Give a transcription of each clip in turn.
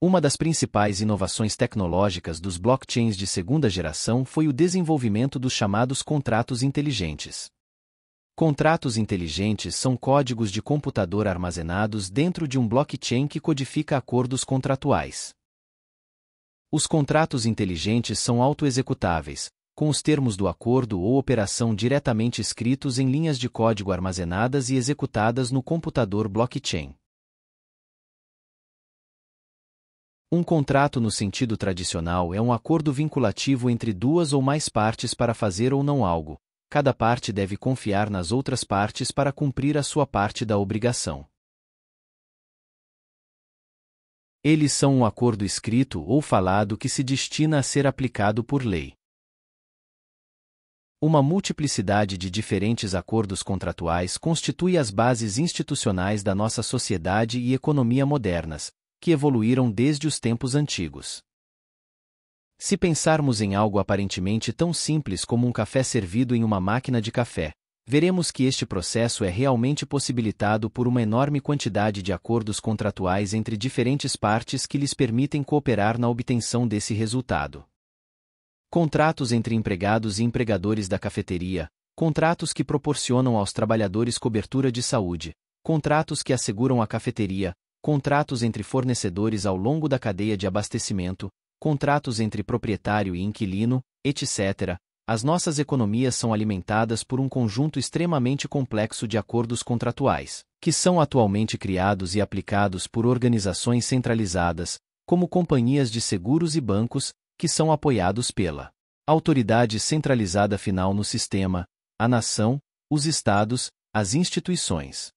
Uma das principais inovações tecnológicas dos blockchains de segunda geração foi o desenvolvimento dos chamados contratos inteligentes. Contratos inteligentes são códigos de computador armazenados dentro de um blockchain que codifica acordos contratuais. Os contratos inteligentes são autoexecutáveis, com os termos do acordo ou operação diretamente escritos em linhas de código armazenadas e executadas no computador blockchain. Um contrato no sentido tradicional é um acordo vinculativo entre duas ou mais partes para fazer ou não algo. Cada parte deve confiar nas outras partes para cumprir a sua parte da obrigação. Eles são um acordo escrito ou falado que se destina a ser aplicado por lei. Uma multiplicidade de diferentes acordos contratuais constitui as bases institucionais da nossa sociedade e economia modernas, que evoluíram desde os tempos antigos. Se pensarmos em algo aparentemente tão simples como um café servido em uma máquina de café, veremos que este processo é realmente possibilitado por uma enorme quantidade de acordos contratuais entre diferentes partes que lhes permitem cooperar na obtenção desse resultado. Contratos entre empregados e empregadores da cafeteria, contratos que proporcionam aos trabalhadores cobertura de saúde, contratos que asseguram à cafeteria, contratos entre fornecedores ao longo da cadeia de abastecimento, contratos entre proprietário e inquilino, etc., as nossas economias são alimentadas por um conjunto extremamente complexo de acordos contratuais, que são atualmente criados e aplicados por organizações centralizadas, como companhias de seguros e bancos, que são apoiados pela autoridade centralizada final no sistema, a nação, os estados, as instituições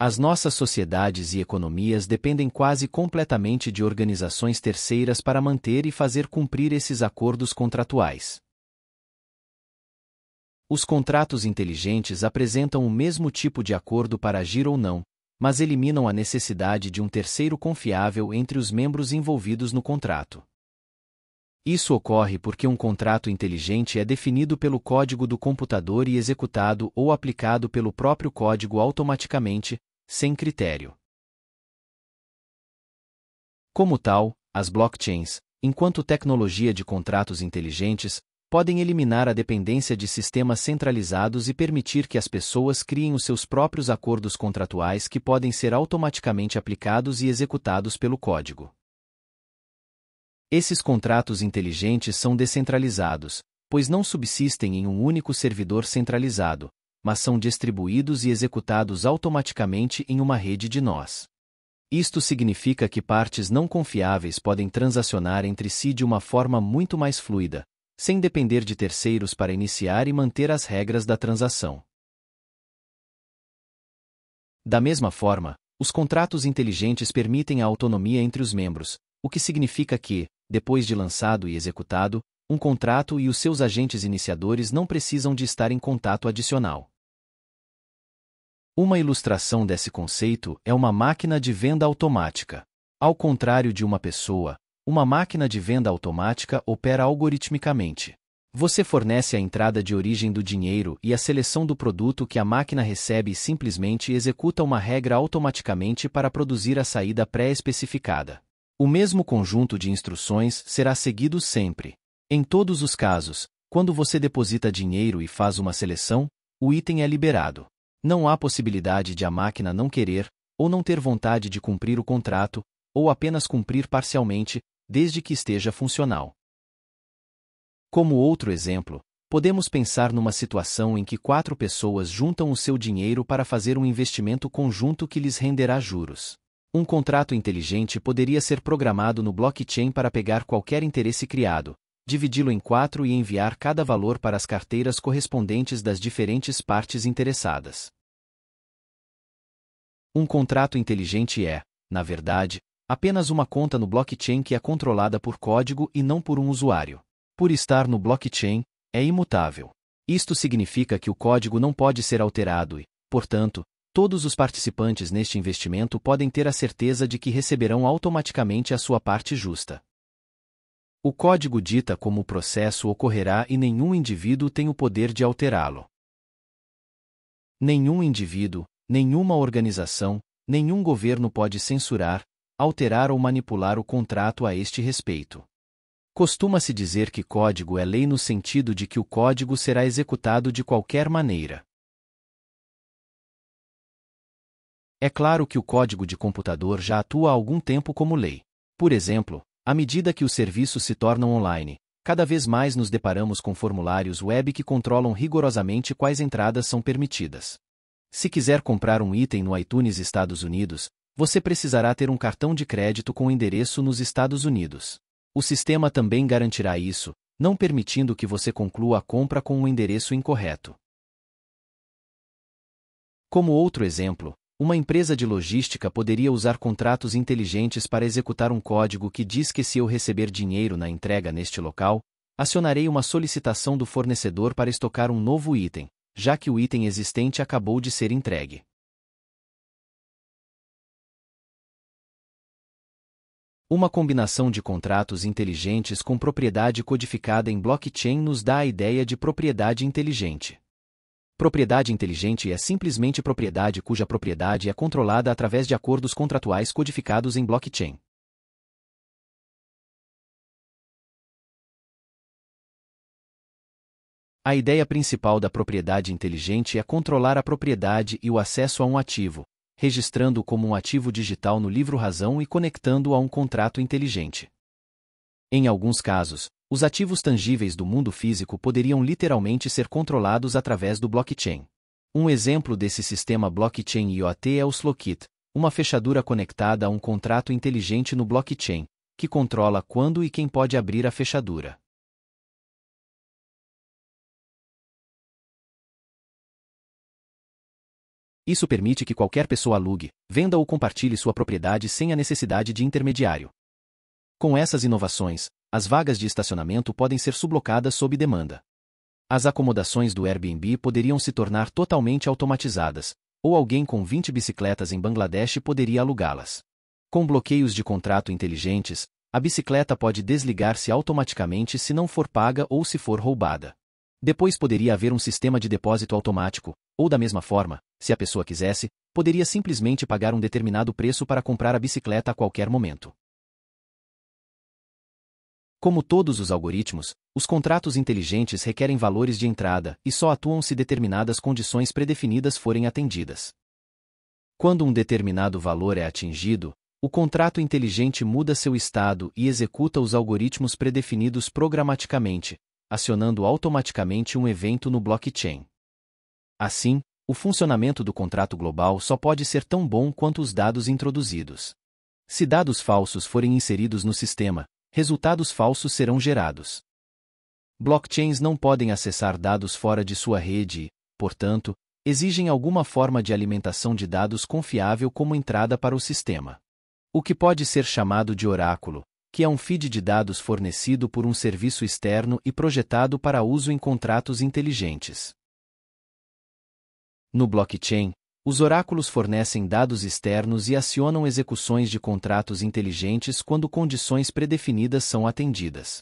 as nossas sociedades e economias dependem quase completamente de organizações terceiras para manter e fazer cumprir esses acordos contratuais. Os contratos inteligentes apresentam o mesmo tipo de acordo para agir ou não, mas eliminam a necessidade de um terceiro confiável entre os membros envolvidos no contrato. Isso ocorre porque um contrato inteligente é definido pelo código do computador e executado ou aplicado pelo próprio código automaticamente, sem critério. Como tal, as blockchains, enquanto tecnologia de contratos inteligentes, podem eliminar a dependência de sistemas centralizados e permitir que as pessoas criem os seus próprios acordos contratuais que podem ser automaticamente aplicados e executados pelo código. Esses contratos inteligentes são descentralizados, pois não subsistem em um único servidor centralizado, mas são distribuídos e executados automaticamente em uma rede de nós. Isto significa que partes não confiáveis podem transacionar entre si de uma forma muito mais fluida, sem depender de terceiros para iniciar e manter as regras da transação. Da mesma forma, os contratos inteligentes permitem a autonomia entre os membros, o que significa que, depois de lançado e executado, um contrato e os seus agentes iniciadores não precisam de estar em contato adicional. Uma ilustração desse conceito é uma máquina de venda automática. Ao contrário de uma pessoa, uma máquina de venda automática opera algoritmicamente. Você fornece a entrada de origem do dinheiro e a seleção do produto que a máquina recebe e simplesmente executa uma regra automaticamente para produzir a saída pré-especificada. O mesmo conjunto de instruções será seguido sempre. Em todos os casos, quando você deposita dinheiro e faz uma seleção, o item é liberado. Não há possibilidade de a máquina não querer, ou não ter vontade de cumprir o contrato, ou apenas cumprir parcialmente, desde que esteja funcional. Como outro exemplo, podemos pensar numa situação em que quatro pessoas juntam o seu dinheiro para fazer um investimento conjunto que lhes renderá juros. Um contrato inteligente poderia ser programado no blockchain para pegar qualquer interesse criado, dividi-lo em quatro e enviar cada valor para as carteiras correspondentes das diferentes partes interessadas. Um contrato inteligente é, na verdade, apenas uma conta no blockchain que é controlada por código e não por um usuário. Por estar no blockchain, é imutável. Isto significa que o código não pode ser alterado e, portanto, todos os participantes neste investimento podem ter a certeza de que receberão automaticamente a sua parte justa. O código dita como o processo ocorrerá e nenhum indivíduo tem o poder de alterá-lo. Nenhum indivíduo, nenhuma organização, nenhum governo pode censurar, alterar ou manipular o contrato a este respeito. Costuma-se dizer que código é lei no sentido de que o código será executado de qualquer maneira. É claro que o código de computador já atua há algum tempo como lei. Por exemplo, à medida que os serviços se tornam online, cada vez mais nos deparamos com formulários web que controlam rigorosamente quais entradas são permitidas. Se quiser comprar um item no iTunes Estados Unidos, você precisará ter um cartão de crédito com endereço nos Estados Unidos. O sistema também garantirá isso, não permitindo que você conclua a compra com um endereço incorreto. Como outro exemplo, uma empresa de logística poderia usar contratos inteligentes para executar um código que diz que se eu receber dinheiro na entrega neste local, acionarei uma solicitação do fornecedor para estocar um novo item, já que o item existente acabou de ser entregue. Uma combinação de contratos inteligentes com propriedade codificada em blockchain nos dá a ideia de propriedade inteligente. Propriedade inteligente é simplesmente propriedade cuja propriedade é controlada através de acordos contratuais codificados em blockchain. A ideia principal da propriedade inteligente é controlar a propriedade e o acesso a um ativo, registrando-o como um ativo digital no livro razão e conectando-o a um contrato inteligente. Em alguns casos, os ativos tangíveis do mundo físico poderiam literalmente ser controlados através do blockchain. Um exemplo desse sistema blockchain IoT é o Slowkit, uma fechadura conectada a um contrato inteligente no blockchain, que controla quando e quem pode abrir a fechadura. Isso permite que qualquer pessoa alugue, venda ou compartilhe sua propriedade sem a necessidade de intermediário. Com essas inovações, as vagas de estacionamento podem ser sublocadas sob demanda. As acomodações do Airbnb poderiam se tornar totalmente automatizadas, ou alguém com 20 bicicletas em Bangladesh poderia alugá-las. Com bloqueios de contrato inteligentes, a bicicleta pode desligar-se automaticamente se não for paga ou se for roubada. Depois poderia haver um sistema de depósito automático, ou da mesma forma, se a pessoa quisesse, poderia simplesmente pagar um determinado preço para comprar a bicicleta a qualquer momento. Como todos os algoritmos, os contratos inteligentes requerem valores de entrada e só atuam se determinadas condições predefinidas forem atendidas. Quando um determinado valor é atingido, o contrato inteligente muda seu estado e executa os algoritmos predefinidos programaticamente, acionando automaticamente um evento no blockchain. Assim, o funcionamento do contrato global só pode ser tão bom quanto os dados introduzidos. Se dados falsos forem inseridos no sistema, resultados falsos serão gerados. Blockchains não podem acessar dados fora de sua rede e, portanto, exigem alguma forma de alimentação de dados confiável como entrada para o sistema. O que pode ser chamado de oráculo, que é um feed de dados fornecido por um serviço externo e projetado para uso em contratos inteligentes. No blockchain, os oráculos fornecem dados externos e acionam execuções de contratos inteligentes quando condições predefinidas são atendidas.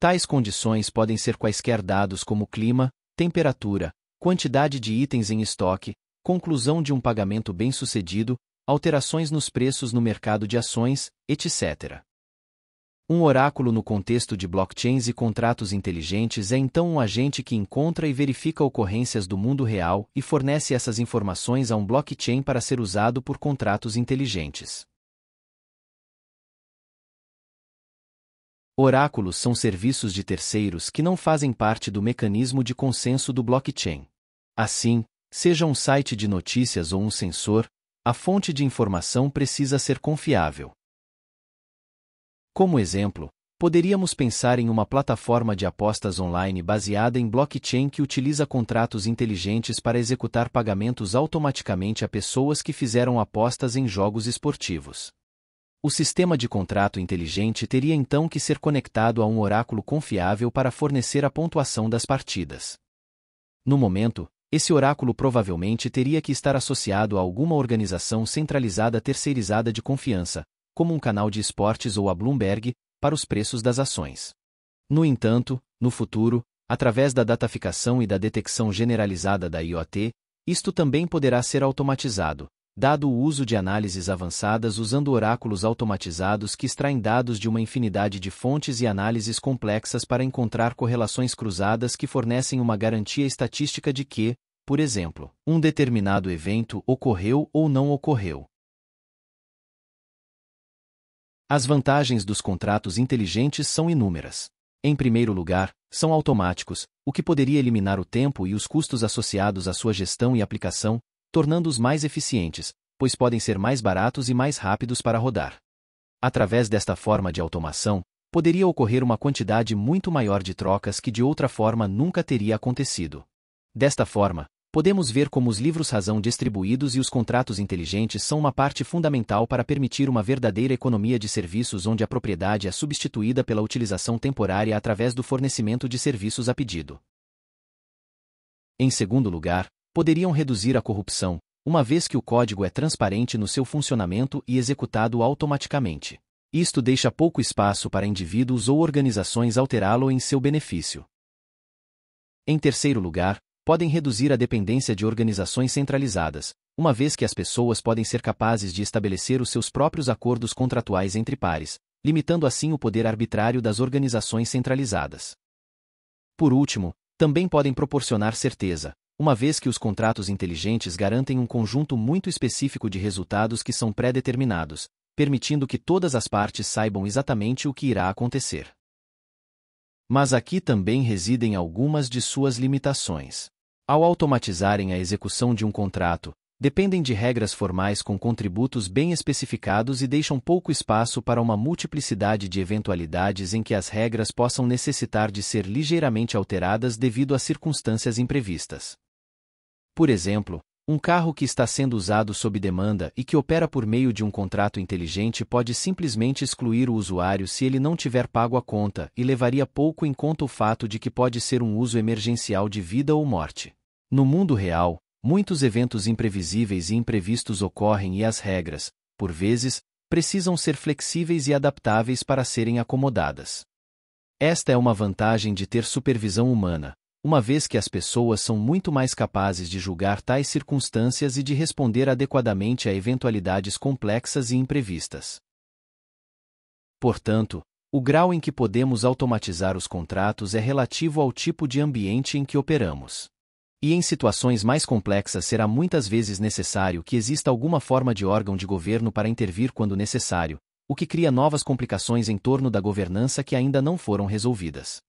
Tais condições podem ser quaisquer dados como clima, temperatura, quantidade de itens em estoque, conclusão de um pagamento bem-sucedido, alterações nos preços no mercado de ações, etc. Um oráculo no contexto de blockchains e contratos inteligentes é então um agente que encontra e verifica ocorrências do mundo real e fornece essas informações a um blockchain para ser usado por contratos inteligentes. Oráculos são serviços de terceiros que não fazem parte do mecanismo de consenso do blockchain. Assim, seja um site de notícias ou um sensor, a fonte de informação precisa ser confiável. Como exemplo, poderíamos pensar em uma plataforma de apostas online baseada em blockchain que utiliza contratos inteligentes para executar pagamentos automaticamente a pessoas que fizeram apostas em jogos esportivos. O sistema de contrato inteligente teria então que ser conectado a um oráculo confiável para fornecer a pontuação das partidas. No momento, esse oráculo provavelmente teria que estar associado a alguma organização centralizada terceirizada de confiança, como um canal de esportes ou a Bloomberg, para os preços das ações. No entanto, no futuro, através da dataficação e da detecção generalizada da IoT, isto também poderá ser automatizado, dado o uso de análises avançadas usando oráculos automatizados que extraem dados de uma infinidade de fontes e análises complexas para encontrar correlações cruzadas que fornecem uma garantia estatística de que, por exemplo, um determinado evento ocorreu ou não ocorreu. As vantagens dos contratos inteligentes são inúmeras. Em primeiro lugar, são automáticos, o que poderia eliminar o tempo e os custos associados à sua gestão e aplicação, tornando-os mais eficientes, pois podem ser mais baratos e mais rápidos para rodar. Através desta forma de automação, poderia ocorrer uma quantidade muito maior de trocas que de outra forma nunca teria acontecido. Desta forma, podemos ver como os livros razão distribuídos e os contratos inteligentes são uma parte fundamental para permitir uma verdadeira economia de serviços onde a propriedade é substituída pela utilização temporária através do fornecimento de serviços a pedido. Em segundo lugar, poderiam reduzir a corrupção, uma vez que o código é transparente no seu funcionamento e executado automaticamente. Isto deixa pouco espaço para indivíduos ou organizações alterá-lo em seu benefício. Em terceiro lugar, podem reduzir a dependência de organizações centralizadas, uma vez que as pessoas podem ser capazes de estabelecer os seus próprios acordos contratuais entre pares, limitando assim o poder arbitrário das organizações centralizadas. Por último, também podem proporcionar certeza, uma vez que os contratos inteligentes garantem um conjunto muito específico de resultados que são pré-determinados, permitindo que todas as partes saibam exatamente o que irá acontecer. Mas aqui também residem algumas de suas limitações. Ao automatizarem a execução de um contrato, dependem de regras formais com contributos bem especificados e deixam pouco espaço para uma multiplicidade de eventualidades em que as regras possam necessitar de ser ligeiramente alteradas devido a circunstâncias imprevistas. Por exemplo, um carro que está sendo usado sob demanda e que opera por meio de um contrato inteligente pode simplesmente excluir o usuário se ele não tiver pago a conta e levaria pouco em conta o fato de que pode ser um uso emergencial de vida ou morte. No mundo real, muitos eventos imprevisíveis e imprevistos ocorrem e as regras, por vezes, precisam ser flexíveis e adaptáveis para serem acomodadas. Esta é uma vantagem de ter supervisão humana, uma vez que as pessoas são muito mais capazes de julgar tais circunstâncias e de responder adequadamente a eventualidades complexas e imprevistas. Portanto, o grau em que podemos automatizar os contratos é relativo ao tipo de ambiente em que operamos. E em situações mais complexas será muitas vezes necessário que exista alguma forma de órgão de governo para intervir quando necessário, o que cria novas complicações em torno da governança que ainda não foram resolvidas.